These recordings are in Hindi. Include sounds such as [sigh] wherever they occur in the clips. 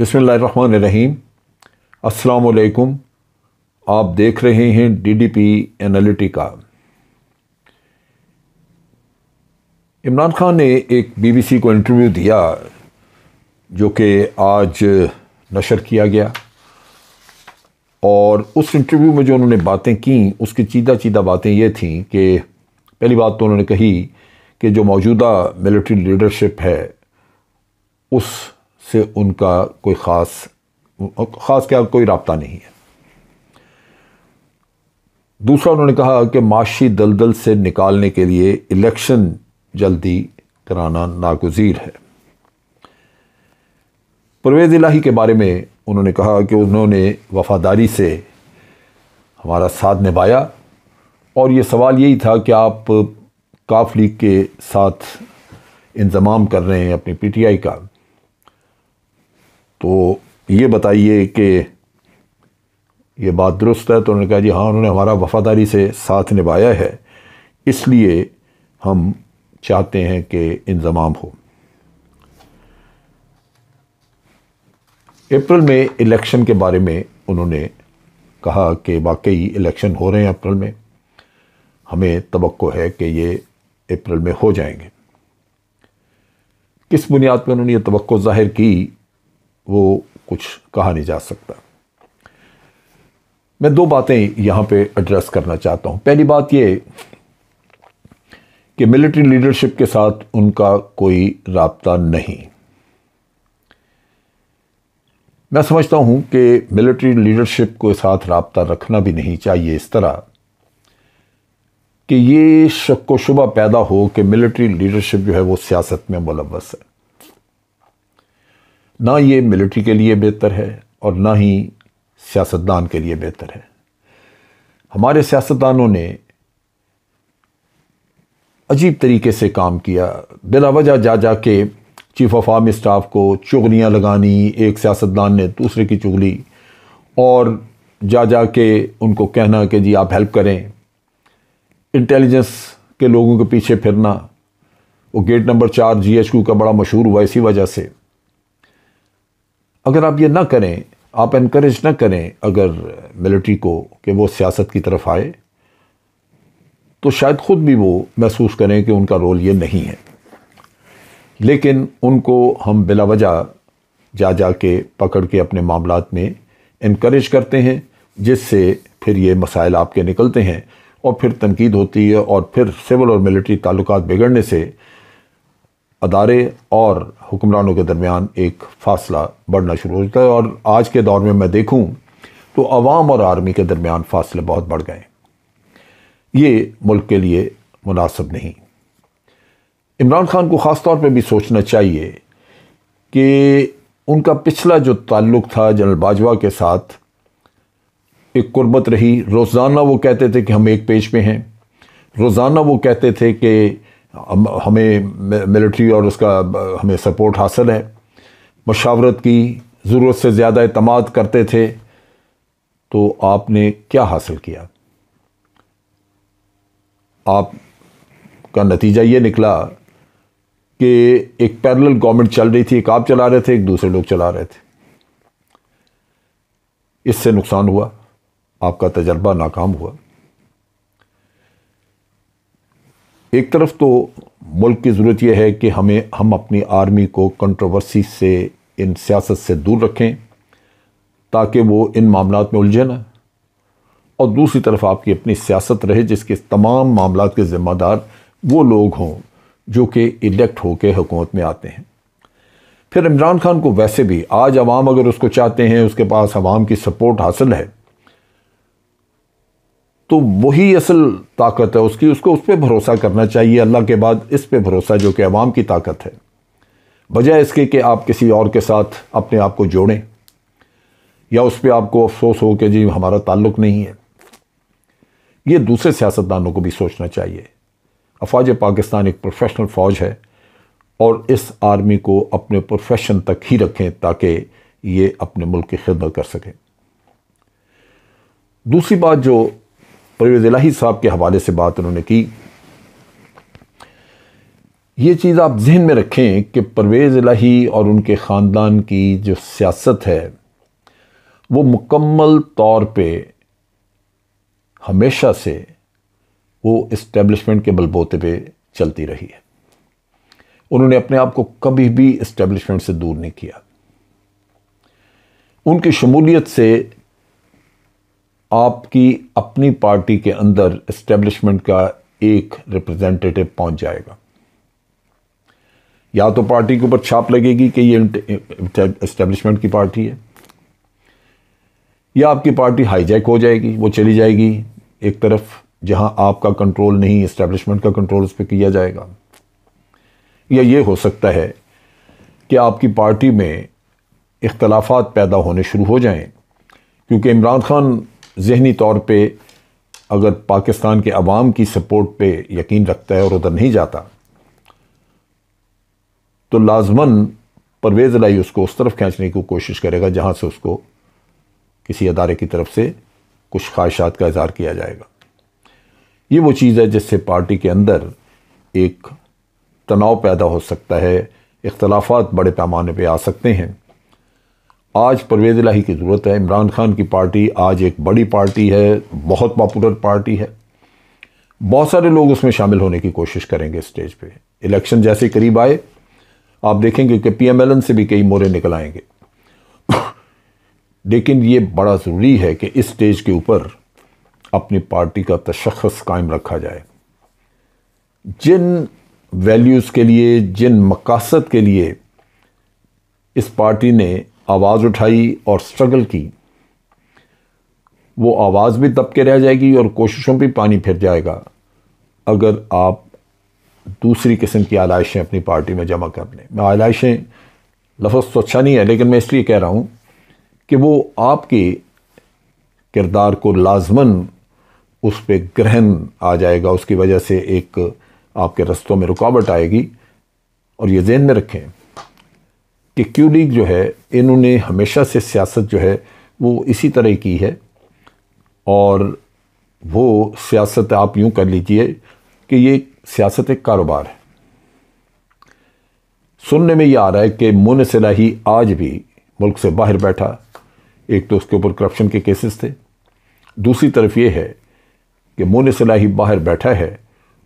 बसमीम अस्सलाम आप देख रहे हैं डीडीपी एनालिटिका इमरान खान ने एक बीबीसी को इंटरव्यू दिया जो कि आज नशर किया गया और उस इंटरव्यू में जो उन्होंने बातें की उसकी चीदा चीदा बातें ये थीं कि पहली बात तो उन्होंने कही कि जो मौजूदा मिलिट्री लीडरशिप है उस से उनका कोई ख़ास ख़ास क्या कोई रबता नहीं है दूसरा उन्होंने कहा कि माशी दलदल से निकालने के लिए इलेक्शन जल्दी कराना नागजीर है परवेज़ इलाही के बारे में उन्होंने कहा कि उन्होंने वफादारी से हमारा साथ निभाया और ये सवाल यही था कि आप काफ लीग के साथ इंजमाम कर रहे हैं अपनी पीटीआई का तो ये बताइए कि ये बात दुरुस्त है तो उन्होंने कहा जी हाँ उन्होंने हमारा वफ़ादारी से साथ निभाया है इसलिए हम चाहते हैं कि इंजमाम हो अप्रैल में इलेक्शन के बारे में उन्होंने कहा कि वाकई इलेक्शन हो रहे हैं अप्रैल में हमें तो है कि ये अप्रैल में हो जाएंगे किस बुनियाद पर उन्होंने ये तो ज़ाहिर की वो कुछ कहा नहीं जा सकता मैं दो बातें यहाँ पे एड्रेस करना चाहता हूँ पहली बात ये कि मिलिट्री लीडरशिप के साथ उनका कोई रबता नहीं मैं समझता हूँ कि मिलिट्री लीडरशिप के साथ रबता रखना भी नहीं चाहिए इस तरह कि ये शक व शुबा पैदा हो कि मिलिट्री लीडरशिप जो है वो सियासत में मुलवस है ना ये मिलिट्री के लिए बेहतर है और ना ही सियासतदान के लिए बेहतर है हमारे सियासतदानों ने अजीब तरीके से काम किया बिलावजह जा जा के चीफ ऑफ आर्मी स्टाफ को चुगलियाँ लगानी एक सियासतदान ने दूसरे की चुगली और जा जा के उनको कहना कि जी आप हेल्प करें इंटेलिजेंस के लोगों के पीछे फिरना वो गेट नंबर चार जी एच क्यू का बड़ा मशहूर हुआ इसी वजह से अगर आप ये ना करें आप इनक्रेज ना करें अगर मिलिट्री को कि वो सियासत की तरफ आए तो शायद ख़ुद भी वो महसूस करें कि उनका रोल ये नहीं है लेकिन उनको हम बिला वजह जा जा के पकड़ के अपने मामला में इनक्रेज करते हैं जिससे फिर ये मसाइल आपके निकलते हैं और फिर तनकीद होती है और फिर सिविल और मिलिट्री ताल्लुक बिगड़ने से अदारे और हुक्मरानों के दरमियान एक फासला बढ़ना शुरू हो जाता है और आज के दौर में मैं देखूँ तो आवाम और आर्मी के दरमियान फासले बहुत बढ़ गए ये मुल्क के लिए मुनासिब नहीं इमरान खान को ख़ास तौर पर भी सोचना चाहिए कि उनका पिछला जो ताल्लुक़ था जनरल बाजवा के साथ एक कुर्बत रही रोज़ाना वो कहते थे कि हम एक पेज पर हैं रोज़ाना वो कहते थे कि हमें मिलिट्री और उसका हमें सपोर्ट हासिल है मशावरत की ज़रूरत से ज़्यादा अतमाद करते थे तो आपने क्या हासिल किया आप का नतीजा ये निकला कि एक पैरेलल गवर्नमेंट चल रही थी एक आप चला रहे थे एक दूसरे लोग चला रहे थे इससे नुकसान हुआ आपका तजर्बा नाकाम हुआ एक तरफ तो मुल्क की ज़रूरत यह है कि हमें हम अपनी आर्मी को कंट्रोवर्सी से इन सियासत से दूर रखें ताकि वो इन मामला में उलझे ना और दूसरी तरफ आपकी अपनी सियासत रहे जिसके तमाम मामला के ज़िम्मेदार वो लोग हों जो कि इलेक्ट होकर हुकूमत में आते हैं फिर इमरान खान को वैसे भी आज आवाम अगर उसको चाहते हैं उसके पास आवाम की सपोर्ट हासिल है तो वही असल ताकत है उसकी उसको उस पर भरोसा करना चाहिए अल्लाह के बाद इस पर भरोसा जो कि अवाम की ताकत है बजाय इसके कि आप किसी और के साथ अपने आप को जोड़ें या उस पर आपको अफसोस हो कि जी हमारा ताल्लुक नहीं है ये दूसरे सियासतदानों को भी सोचना चाहिए अफवाज पाकिस्तान एक प्रोफेशनल फ़ौज है और इस आर्मी को अपने प्रोफेशन तक ही रखें ताकि ये अपने मुल्क की खिदमत कर सकें दूसरी बात जो परवेज़ इलाही साहब के हवाले से बात उन्होंने की ये चीज़ आप जहन में रखें कि परवेज़ इलाही और उनके ख़ानदान की जो सियासत है वो मुकम्मल तौर पे हमेशा से वो इस्टेब्लिशमेंट के बलबोते पे चलती रही है उन्होंने अपने आप को कभी भी इस्टेब्लिशमेंट से दूर नहीं किया उनकी शमूलियत से आपकी अपनी पार्टी के अंदर एस्टेब्लिशमेंट का एक रिप्रेजेंटेटिव पहुंच जाएगा या तो पार्टी के ऊपर छाप लगेगी कि ये एस्टेब्लिशमेंट की पार्टी है या आपकी पार्टी हाईजैक हो जाएगी वो चली जाएगी एक तरफ जहां आपका कंट्रोल नहीं एस्टेब्लिशमेंट का कंट्रोल उस पर किया जाएगा या ये हो सकता है कि आपकी पार्टी में इख्तलाफात पैदा होने शुरू हो जाएं क्योंकि इमरान खान जहनी तौर पर अगर पाकिस्तान के अवाम की सपोर्ट पर यकीन रखता है और उधर नहीं जाता तो लाजमन परवेज़ लाई उसको उस तरफ खींचने की को कोशिश करेगा जहाँ से उसको किसी अदारे की तरफ से कुछ ख्वाहिशात का इजहार किया जाएगा ये वो चीज़ है जिससे पार्टी के अंदर एक तनाव पैदा हो सकता है इख्तलाफात बड़े पैमाने पर आ सकते हैं आज परवेज लाही की ज़रूरत है इमरान खान की पार्टी आज एक बड़ी पार्टी है बहुत पॉपुलर पार्टी है बहुत सारे लोग उसमें शामिल होने की कोशिश करेंगे स्टेज पे इलेक्शन जैसे करीब आए आप देखेंगे कि पीएमएलएन से भी कई मोरे निकल आएंगे [laughs] लेकिन ये बड़ा ज़रूरी है कि इस स्टेज के ऊपर अपनी पार्टी का तशखस कायम रखा जाए जिन वैल्यूज़ के लिए जिन मकासद के लिए इस पार्टी ने आवाज़ उठाई और स्ट्रगल की वो आवाज़ भी दब के रह जाएगी और कोशिशों भी पानी फिर जाएगा अगर आप दूसरी किस्म की आलाइशें अपनी पार्टी में जमा कर लें मैं आलाइशें लफ्ज़ तो अच्छा नहीं है लेकिन मैं इसलिए कह रहा हूँ कि वो आपके किरदार को लाजमन उस पर ग्रहण आ जाएगा उसकी वजह से एक आपके रस्तों में रुकावट आएगी और ये जहन में रखें कि क्यू लीग जो है इन्होंने हमेशा से सियासत जो है वो इसी तरह की है और वो सियासत आप यूँ कर लीजिए कि ये सियासत एक कारोबार है सुनने में ये आ रहा है कि मोन सलाही आज भी मुल्क से बाहर बैठा एक तो उसके ऊपर करप्शन के केसेस थे दूसरी तरफ ये है कि मोन सलाही बाहर बैठा है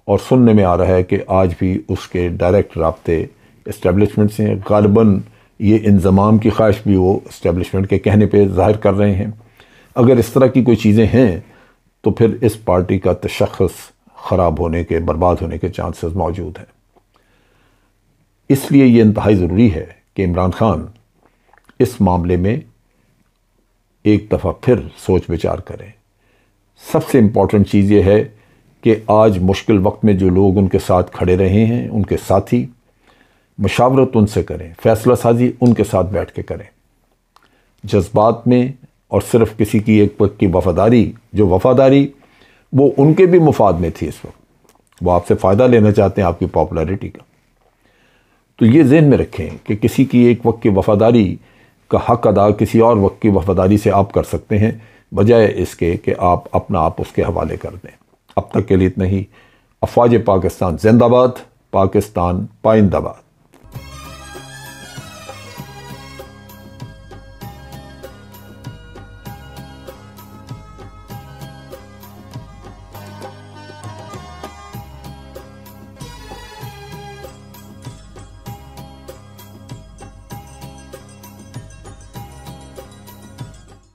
और सुनने में आ रहा है कि आज भी उसके डायरेक्ट रबते इस्टेबलिशमेंट से हैं गालबन ये इंजमाम की ख्वाहिश भी वो इस्टेबलिशमेंट के कहने पर ज़ाहिर कर रहे हैं अगर इस तरह की कोई चीज़ें हैं तो फिर इस पार्टी का तशखस ख़राब होने के बर्बाद होने के चांसेस मौजूद हैं इसलिए ये इंतहाई ज़रूरी है कि इमरान ख़ान इस मामले में एक दफ़ा फिर सोच विचार करें सबसे इम्पॉर्टेंट चीज़ ये है कि आज मुश्किल वक्त में जो लोग उनके साथ खड़े रहे हैं उनके साथी मशावरत उनसे करें फैसला साजी उनके साथ बैठ के करें जज्बात में और सिर्फ किसी की एक पक की वफादारी जो वफादारी वो उनके भी मुफाद में थी इस वक्त वो आपसे फ़ायदा लेना चाहते हैं आपकी पॉपुलैरिटी का तो ये जहन में रखें कि किसी की एक वक्त की वफादारी का हक अदा किसी और वक्त की वफादारी से आप कर सकते हैं बजाय इसके कि आप अपना आप उसके हवाले कर दें अब तक के लिए इतना ही अफवाज पाकिस्तान जिंदाबाद पाकिस्तान पाइंदाबाद